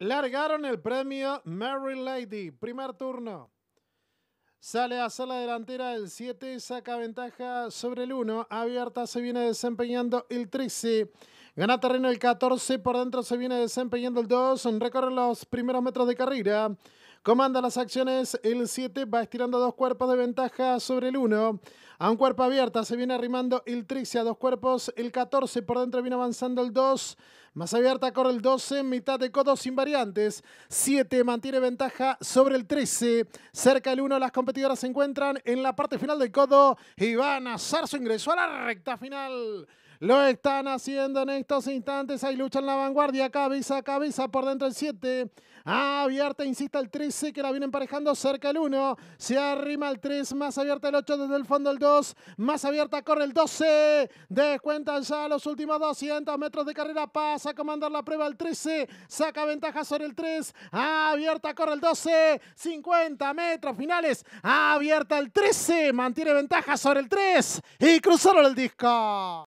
Largaron el premio Mary Lady, primer turno. Sale a la delantera el 7, saca ventaja sobre el 1. Abierta se viene desempeñando el 13. Gana terreno el 14, por dentro se viene desempeñando el 2. Recorre los primeros metros de carrera. Comanda las acciones, el 7 va estirando dos cuerpos de ventaja sobre el 1. A un cuerpo abierta se viene arrimando el 13 a dos cuerpos, el 14 por dentro viene avanzando el 2. Más abierta corre el 12, mitad de codo sin variantes. 7 mantiene ventaja sobre el 13. Cerca el 1, las competidoras se encuentran en la parte final del codo y van a hacer su ingreso a la recta final. Lo están haciendo en estos instantes. Hay lucha en la vanguardia. Cabeza a cabeza por dentro el 7. Abierta, insiste el 13 que la viene emparejando cerca el 1. Se arrima el 3. Más abierta el 8 desde el fondo el 2. Más abierta corre el 12. Descuentan ya los últimos 200 metros de carrera. Pasa a comandar la prueba el 13. Saca ventaja sobre el 3. Abierta corre el 12. 50 metros finales. Abierta el 13. Mantiene ventaja sobre el 3. Y cruzaron el disco.